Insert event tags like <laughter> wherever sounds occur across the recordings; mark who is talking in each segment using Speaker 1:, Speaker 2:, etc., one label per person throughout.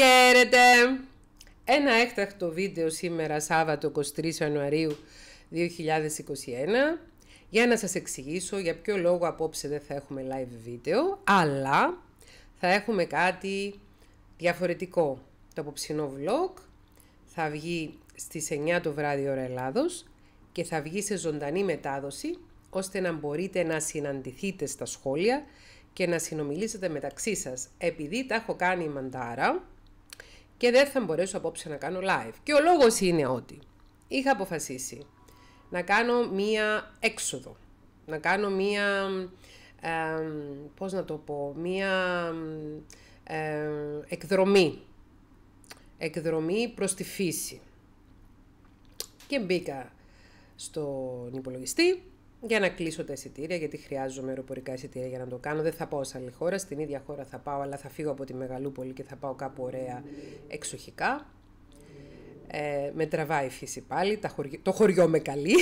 Speaker 1: Χαίρετε! Ένα έκτακτο βίντεο σήμερα Σάββατο 23 Ιανουαρίου 2021 για να σας εξηγήσω για ποιο λόγο απόψε δεν θα έχουμε live βίντεο αλλά θα έχουμε κάτι διαφορετικό. Το απόψινό vlog θα βγει στις 9 το βράδυ ώρα Ελλάδος και θα βγει σε ζωντανή μετάδοση ώστε να μπορείτε να συναντηθείτε στα σχόλια και να συνομιλήσετε μεταξύ σας. Επειδή τα έχω κάνει η μαντάρα, και δεν θα μπορέσω απόψε να κάνω live. Και ο λόγος είναι ότι είχα αποφασίσει να κάνω μία έξοδο, να κάνω μία, ε, πώς να το πω, μία εκδρομή, εκδρομή προς τη φύση. Και μπήκα στον υπολογιστή για να κλείσω τα εισιτήρια, γιατί χρειάζομαι αεροπορικά εισιτήρια για να το κάνω. Δεν θα πάω σε άλλη χώρα, στην ίδια χώρα θα πάω, αλλά θα φύγω από τη Μεγαλούπολη και θα πάω κάπου ωραία εξοχικά. Ε, με τραβάει η φύση πάλι, τα το χωριό με καλεί.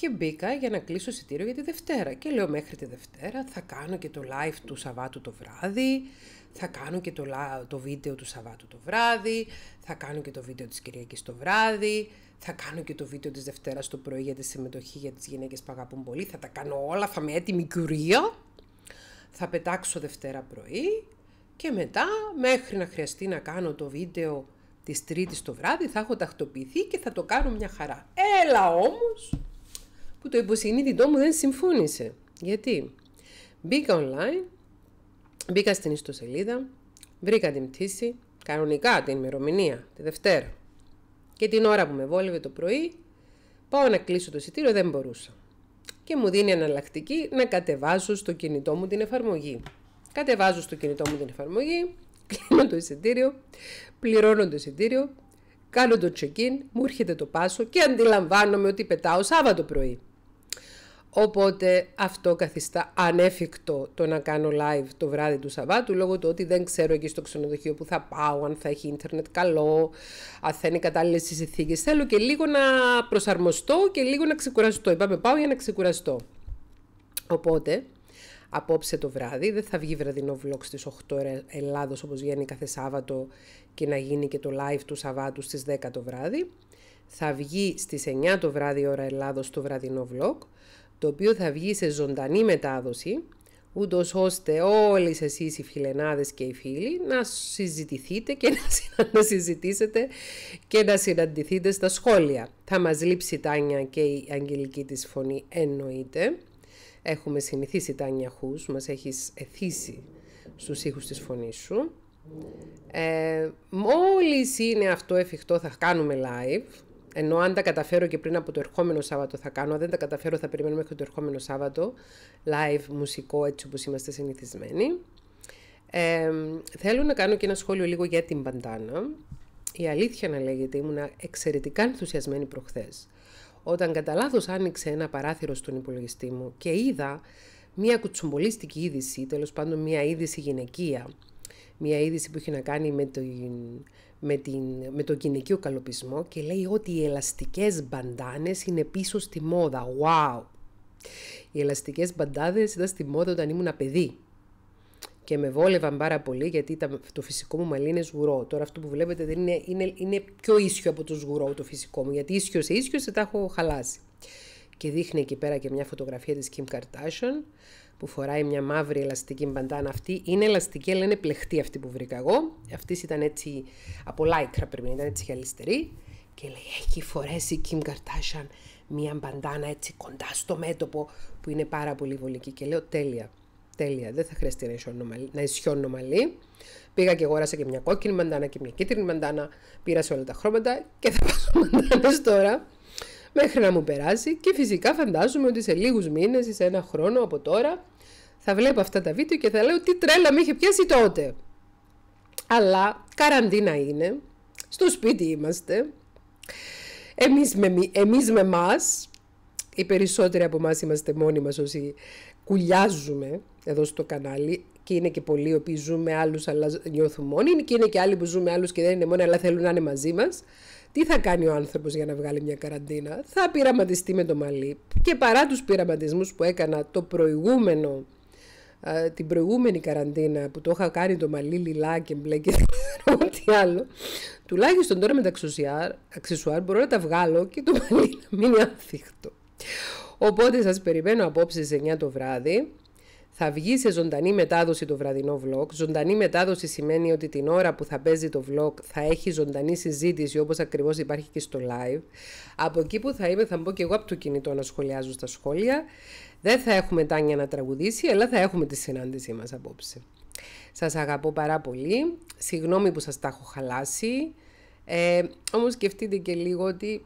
Speaker 1: Και μπήκα για να κλείσω εισιτήριο για τη Δευτέρα. Και λέω μέχρι τη Δευτέρα θα κάνω και το live του Σαββάτου το βράδυ, θα κάνω και το, το βίντεο του Σαββάτου το βράδυ, θα κάνω και το βίντεο της Κυριακής το βράδυ, θα κάνω και το βίντεο της Δευτέρας το πρωί για τη συμμετοχή για τις γυναίκες που αγαπούν πολύ, θα τα κάνω όλα, θα είμαι έτοιμη κουρία. θα πετάξω Δευτέρα πρωί και μετά μέχρι να χρειαστεί να κάνω το βίντεο της Τρίτης το βράδυ θα έχω τακτοποιηθεί και θα το κάνω μια χαρά. Έλα όμως που το υποσυνείδητό μου δεν συμφώνησε. Γιατί μπήκα online, μπήκα στην ιστοσελίδα, βρήκα την πτήση, κανονικά την ημερομηνία, τη Δευτέρα. Και την ώρα που με βόλευε το πρωί, πάω να κλείσω το εισιτήριο, δεν μπορούσα. Και μου δίνει εναλλακτική να κατεβάσω στο κινητό μου την εφαρμογή. Κατεβάζω στο κινητό μου την εφαρμογή, <laughs> κλείνω το εισιτήριο, πληρώνω το εισιτήριο, κάνω το check-in, μου έρχεται το πάσο και αντιλαμβάνομαι ότι πετάω Σάββατο πρωί. Οπότε αυτό καθιστά ανέφικτο το να κάνω live το βράδυ του Σαββάτου λόγω του ότι δεν ξέρω εκεί στο ξενοδοχείο που θα πάω, αν θα έχει ίντερνετ καλό, αν θα είναι κατάλληλε οι συνθήκε. Θέλω και λίγο να προσαρμοστώ και λίγο να ξεκουραστώ. Είπαμε πάω για να ξεκουραστώ. Οπότε, απόψε το βράδυ, δεν θα βγει βραδινό vlog στις 8 Ελλάδος όπως βγαίνει κάθε Σάββατο και να γίνει και το live του Σαββάτου στις 10 το βράδυ. Θα βγει στις 9 το βράδυ ώρα Ελλάδος το βραδινό vlog το οποίο θα βγει σε ζωντανή μετάδοση, ούτως ώστε όλοι εσείς οι φιλενάδες και οι φίλοι να συζητηθείτε και <laughs> να συζητήσετε και να συναντηθείτε στα σχόλια. Θα μας λείψει η Τάνια και η αγγελική της φωνή εννοείται. Έχουμε συνηθίσει Τάνια Χούς, μας έχεις εθίσει στους ήχους της φωνής σου. Ε, μόλις είναι αυτό εφικτό θα κάνουμε live ενώ αν τα καταφέρω και πριν από το ερχόμενο Σάββατο θα κάνω, αν δεν τα καταφέρω θα περιμένω μέχρι το ερχόμενο Σάββατο, live, μουσικό, έτσι όπως είμαστε συνηθισμένοι. θέλω να κάνω και ένα σχόλιο λίγο για την παντάνα. Η αλήθεια να λέγεται, ήμουν εξαιρετικά ενθουσιασμένη προχθές. Όταν κατά λάθος άνοιξε ένα παράθυρο στον υπολογιστή μου και είδα μια κουτσουμπολίστικη είδηση, τέλος πάντων μια είδηση γυναικεία, μια είδηση που έχει να κάνει με το, με, την, με το γυναικείο καλοπισμό και λέει ότι οι ελαστικές μπαντάνες είναι πίσω στη μόδα. Wow! Οι ελαστικές μπαντάδες ήταν στη μόδα όταν ήμουν παιδί και με βόλευαν πάρα πολύ γιατί το φυσικό μου μαλλί είναι σγουρό. Τώρα αυτό που βλέπετε δεν είναι, είναι, είναι πιο ίσιο από το σγουρό το φυσικό μου γιατί ίσιος σε ίσιος σε τα έχω χαλάσει. Και δείχνει εκεί πέρα και μια φωτογραφία της Kim Kardashian που φοράει μια μαύρη ελαστική μπαντάνα αυτή. Είναι ελαστική, αλλά είναι πλεχτή αυτή που βρήκα εγώ. Αυτής ήταν έτσι από λάικρα πρέπει να ήταν έτσι χαλιστερή. Και λέει, έχει φορέσει η Kim Kardashian μια μπαντάνα έτσι κοντά στο μέτωπο που είναι πάρα πολύ βολική. Και λέω, τέλεια, τέλεια, δεν θα χρειαστεί να ισιώνω μαλλί. Πήγα και αγόρασα και μια κόκκινη μαντάνα και μια κίτρινη μαντάνα. Πήρα σε όλα τα χρώματα και θα <laughs> πάω μπαντάνε τώρα μέχρι να μου περάσει και φυσικά φαντάζομαι ότι σε λίγους μήνες ή σε ένα χρόνο από τώρα θα βλέπω αυτά τα βίντεο και θα λέω τι τρέλα με είχε πιάσει τότε. Αλλά καραντίνα είναι, στο σπίτι είμαστε, εμείς με, εμείς με μας, οι περισσότεροι από εμάς είμαστε μόνοι μας όσοι κουλιάζουμε εδώ στο κανάλι και είναι και πολλοί οι οποίοι ζουν με άλλους αλλά νιώθουν μόνοι και είναι και άλλοι που ζουν με άλλους και δεν είναι μόνοι αλλά θέλουν να είναι μαζί μας τι θα κάνει ο άνθρωπος για να βγάλει μια καραντίνα θα πειραματιστεί με το μαλλί και παρά τους πειραματισμούς που έκανα το προηγούμενο την προηγούμενη καραντίνα που το είχα κάνει το μαλλί λιλά και μπλε και ό,τι <laughs> άλλο τουλάχιστον τώρα με τα αξισουάρ μπορώ να τα βγάλω και το μαλλί να μείνει ανθίχτο οπότε σας περιμένω απόψε σε 9 το βράδυ θα βγει σε ζωντανή μετάδοση το βραδινό vlog. Ζωντανή μετάδοση σημαίνει ότι την ώρα που θα παίζει το vlog θα έχει ζωντανή συζήτηση όπως ακριβώς υπάρχει και στο live. Από εκεί που θα είμαι θα μπω και εγώ από το κινητό να σχολιάζω στα σχόλια. Δεν θα έχουμε Τάνια να τραγουδήσει, αλλά θα έχουμε τη συνάντησή μας απόψε. Σας αγαπώ πάρα πολύ. Συγγνώμη που σας τα έχω χαλάσει. Ε, όμως σκεφτείτε και λίγο ότι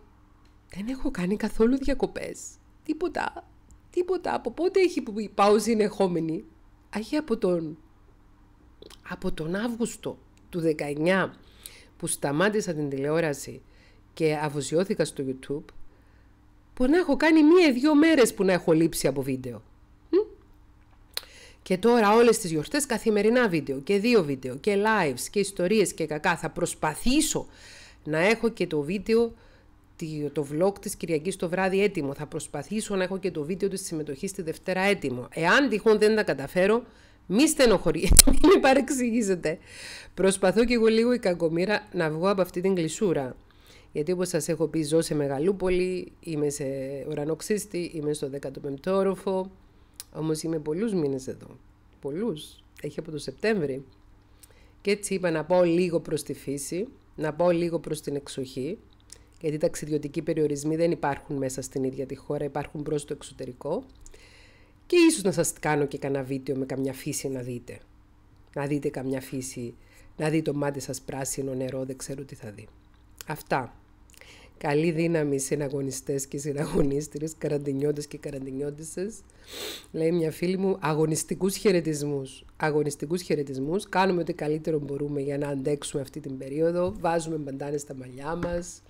Speaker 1: δεν έχω κάνει καθόλου διακοπές. Τίποτα. Τίποτα. Από πότε έχει πάω συνεχόμενη. Αχι ε, από τον, από τον Αύγουστο του 19 που σταμάτησα την τηλεόραση και αφοσιώθηκα στο YouTube, που να έχω κάνει μία-δύο μέρες που να έχω λείψει από βίντεο. Και τώρα όλες τις γιορτές καθημερινά βίντεο και δύο βίντεο και lives και ιστορίες και κακά. Θα προσπαθήσω να έχω και το βίντεο το vlog της Κυριακής το βράδυ έτοιμο. Θα προσπαθήσω να έχω και το βίντεο της συμμετοχής τη Δευτέρα έτοιμο. Εάν τυχόν δεν τα καταφέρω, μη στενοχωρείτε, <laughs> μην παρεξηγήσετε. Προσπαθώ και εγώ λίγο η κακομοίρα να βγω από αυτή την κλεισούρα. Γιατί όπως σας έχω πει ζω σε Μεγαλούπολη, είμαι σε ουρανοξύστη, είμαι στο 15ο όροφο. Όμως είμαι πολλούς μήνες εδώ. Πολλούς. Έχει από το Σεπτέμβρη. Και έτσι είπα να πάω λίγο προς τη φύση, να πάω λίγο προς την εξοχή γιατί ταξιδιωτικοί περιορισμοί δεν υπάρχουν μέσα στην ίδια τη χώρα, υπάρχουν προς το εξωτερικό. Και ίσως να σας κάνω και κανένα βίντεο με καμιά φύση να δείτε. Να δείτε καμιά φύση, να δείτε το μάτι σας πράσινο νερό, δεν ξέρω τι θα δει. Αυτά. Καλή δύναμη συναγωνιστές και συναγωνίστρες, καραντινιώτες και καραντινιώτησες. Λέει μια φίλη μου, αγωνιστικούς χαιρετισμούς. Αγωνιστικούς χαιρετισμούς. Κάνουμε ό,τι καλύτερο μπορούμε για να αντέξουμε αυτή την περίοδο. Βάζουμε μπαντάνες στα μαλλιά μας.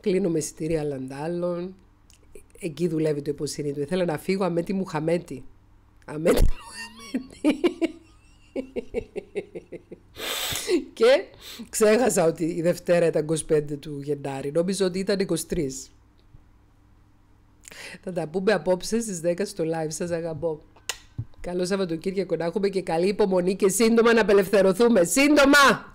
Speaker 1: Κλείνω με εισιτήρια Λαντάλλων. Εκεί δουλεύει το υποσυνείδητο. Ήθελα να φύγω αμέτη μου Μουχαμέτη. Αμέτη μου και ξέχασα ότι η Δευτέρα ήταν 25 του Γενάρη. Νόμιζα ότι ήταν 23. Θα τα πούμε απόψε στις 10 στο live σας αγαπώ. Καλό Σαββατοκύριακο να έχουμε και καλή υπομονή και σύντομα να απελευθερωθούμε. Σύντομα!